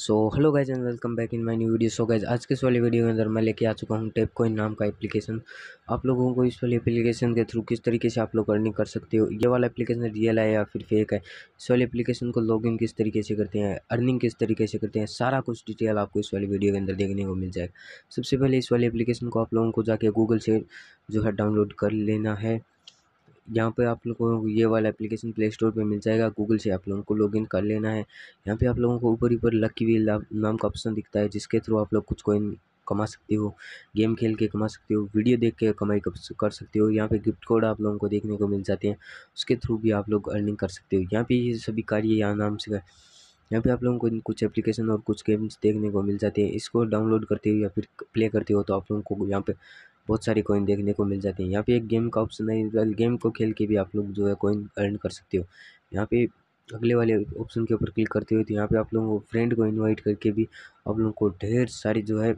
so hello guys and welcome back in my new video so guys आज के इस वाले वीडियो के अंदर मैं लेके आ चुका हूँ टेप कोइन नाम का एप्लीकेशन आप लोगों को इस वाले एप्लीकेशन के थ्रू किस तरीके से आप लोग अर्निंग कर सकते हो ये वाला एप्लीकेशन रियल है या फिर फेक है इस वाले एप्लीकेशन को लॉगिन किस तरीके से करते हैं अर्निंग किस तरीके से करते हैं सारा कुछ डिटेल आपको इस वाली वीडियो के अंदर देखने को मिल जाएगा सबसे पहले इस वाले एप्लीकेशन को आप लोगों को जाके गूगल से जो है डाउनलोड कर लेना है यहाँ पे आप लोगों को ये वाला एप्लीकेशन प्ले स्टोर पे मिल जाएगा गूगल से आप लोगों को लॉगिन कर लेना है यहाँ पे आप लोगों को ऊपर ऊपर लकी व्हील नाम का ऑप्शन दिखता है जिसके थ्रू आप लोग कुछ कॉइन कमा सकते हो गेम खेल के कमा सकते हो वीडियो देख के कमाई कर सकते हो यहाँ पे गिफ्ट कोड आप लोगों को देखने को मिल जाते हैं उसके थ्रू भी आप लोग अर्निंग कर सकते हो यहाँ पे ये सभी कार्य यहाँ नाम से यहाँ पे आप लोगों को कुछ एप्लीकेशन और कुछ गेम्स देखने को मिल जाते हैं इसको डाउनलोड करते हो या फिर प्ले करते हो तो आप लोगों को यहाँ पे बहुत सारी कॉइन देखने को मिल जाती है यहाँ पे एक गेम का ऑप्शन है गेम को खेल के भी आप लोग जो है कॉइन अर्न कर सकते हो यहाँ पे अगले वाले ऑप्शन के ऊपर क्लिक करते हुए तो यहाँ पे आप लोगों को फ्रेंड को इनवाइट करके भी आप लोगों को ढेर सारी जो है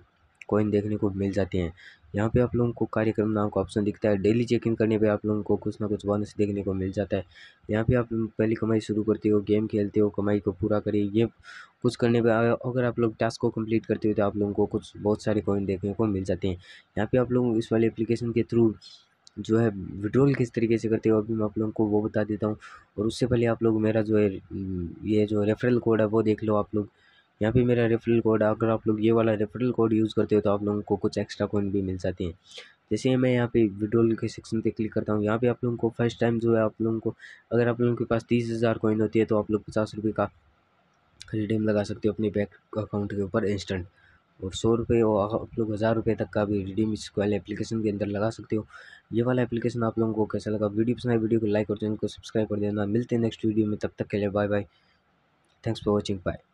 कॉइन देखने को मिल जाते हैं यहाँ पे आप लोगों को कार्यक्रम नाम का ऑप्शन दिखता है डेली चेकिंग करने पे आप लोगों को कुछ ना कुछ बोनस देखने को मिल जाता है यहाँ पे आप पहली कमाई शुरू करते हो गेम खेलते हो कमाई को पूरा करिए ये कुछ करने पे अगर आप लोग टास्क को कंप्लीट करते हो तो आप लोगों को कुछ बहुत सारे कॉइन देखने को मिल जाते हैं यहाँ पर आप लोग इस वाले अप्लीकेशन के थ्रू जो है विड्रॉल किस तरीके से करते हो अभी मैं आप लोगों को वो बता देता हूँ और उससे पहले आप लोग मेरा जो है ये जो रेफरल कोड है वो देख लो आप लोग यहाँ पे मेरा रेफरल कोड अगर आप लोग ये वाला रेफरल कोड यूज़ करते हो तो आप लोगों को कुछ एक्स्ट्रा कॉइन भी मिल जाती हैं जैसे मैं यहाँ पे विड्रोल के सेक्शन पे क्लिक करता हूँ यहाँ पे आप लोगों को फर्स्ट टाइम जो है आप लोगों को अगर आप लोगों के पास तीस हज़ार कॉइन होती है तो आप लोग पचास रुपये का रिडीम लगा सकते हो अपने बैंक अकाउंट के ऊपर इंस्टेंट और सौ रुपये और आप लोग हज़ार रुपये तक का भी रिडीम इस वाले एप्लीकेशन के अंदर लगा सकते हो ये वाला एप्लीकेशन आप लोगों को कैसा लगा वीडियो पसंद आए वीडियो को लाइक और चैनल को सब्सक्राइब कर देना मिलते हैं नेक्स्ट वीडियो में तब तक के लिए bye bye thanks for watching bye